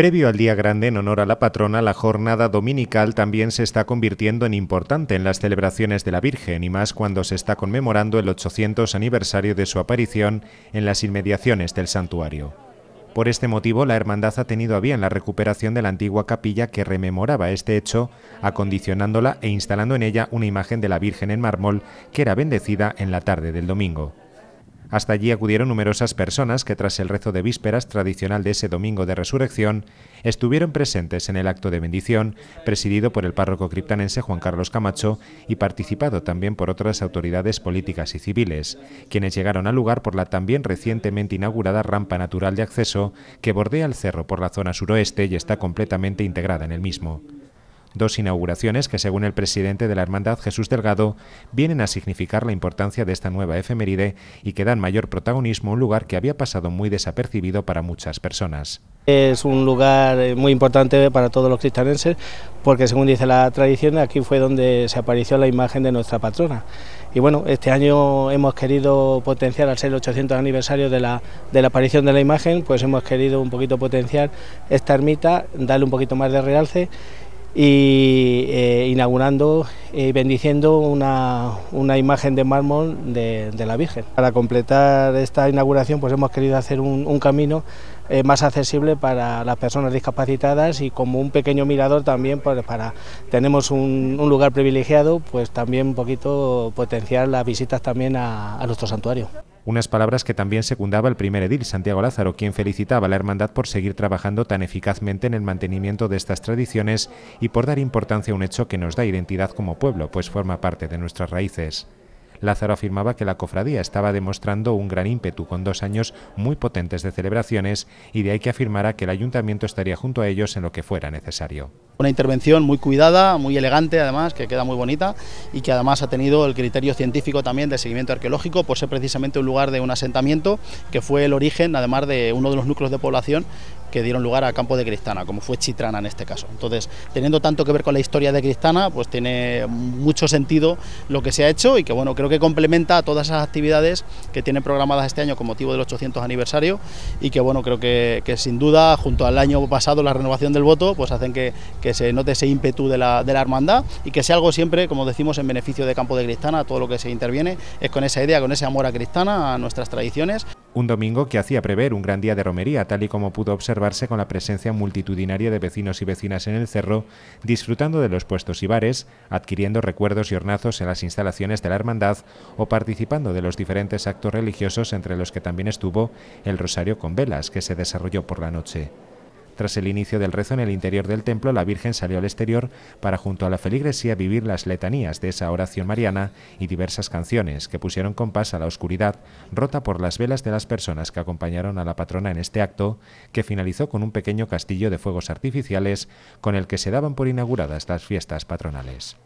Previo al Día Grande en honor a la patrona, la jornada dominical también se está convirtiendo en importante en las celebraciones de la Virgen y más cuando se está conmemorando el 800 aniversario de su aparición en las inmediaciones del santuario. Por este motivo, la hermandad ha tenido a bien la recuperación de la antigua capilla que rememoraba este hecho, acondicionándola e instalando en ella una imagen de la Virgen en mármol que era bendecida en la tarde del domingo. Hasta allí acudieron numerosas personas que tras el rezo de vísperas tradicional de ese domingo de resurrección, estuvieron presentes en el acto de bendición, presidido por el párroco criptanense Juan Carlos Camacho y participado también por otras autoridades políticas y civiles, quienes llegaron al lugar por la también recientemente inaugurada rampa natural de acceso que bordea el cerro por la zona suroeste y está completamente integrada en el mismo dos inauguraciones que, según el presidente de la Hermandad Jesús Delgado, vienen a significar la importancia de esta nueva efeméride y que dan mayor protagonismo a un lugar que había pasado muy desapercibido para muchas personas. Es un lugar eh, muy importante para todos los cristianenses porque, según dice la tradición, aquí fue donde se apareció la imagen de nuestra patrona. Y bueno, este año hemos querido potenciar, al ser el 800 aniversario de la, de la aparición de la imagen, pues hemos querido un poquito potenciar esta ermita, darle un poquito más de realce y eh, inaugurando y eh, bendiciendo una, imagen de mármol de, la Virgen. Para completar esta inauguración pues hemos querido hacer un, camino eh, más accesible para las personas discapacitadas y como un pequeño mirador también para, pues, para tenemos un, lugar privilegiado pues también un poquito potenciar las visitas también a nuestro santuario unas palabras que también secundaba el primer edil, Santiago Lázaro, quien felicitaba a la hermandad por seguir trabajando tan eficazmente en el mantenimiento de estas tradiciones y por dar importancia a un hecho que nos da identidad como pueblo, pues forma parte de nuestras raíces. Lázaro afirmaba que la cofradía estaba demostrando un gran ímpetu con dos años muy potentes de celebraciones y de ahí que afirmara que el ayuntamiento estaría junto a ellos en lo que fuera necesario una intervención muy cuidada, muy elegante además, que queda muy bonita y que además ha tenido el criterio científico también de seguimiento arqueológico por ser precisamente un lugar de un asentamiento que fue el origen además de uno de los núcleos de población que dieron lugar a Campo de Cristana, como fue Chitrana en este caso. Entonces, teniendo tanto que ver con la historia de Cristana, pues tiene mucho sentido lo que se ha hecho y que bueno, creo que complementa a todas esas actividades que tienen programadas este año con motivo del 800 aniversario y que bueno, creo que, sin duda, junto al año pasado, la renovación del voto, pues hacen que, que se note ese ímpetu de la, de la hermandad y que sea algo siempre, como decimos, en beneficio de Campo de Cristana, todo lo que se interviene es con esa idea, con ese amor a Cristana, a nuestras tradiciones. Un domingo que hacía prever un gran día de romería, tal y como pudo observarse con la presencia multitudinaria de vecinos y vecinas en el cerro, disfrutando de los puestos y bares, adquiriendo recuerdos y hornazos en las instalaciones de la hermandad o participando de los diferentes actos religiosos entre los que también estuvo el Rosario con velas que se desarrolló por la noche. Tras el inicio del rezo en el interior del templo, la Virgen salió al exterior para junto a la feligresía vivir las letanías de esa oración mariana y diversas canciones que pusieron compás a la oscuridad rota por las velas de las personas que acompañaron a la patrona en este acto, que finalizó con un pequeño castillo de fuegos artificiales con el que se daban por inauguradas las fiestas patronales.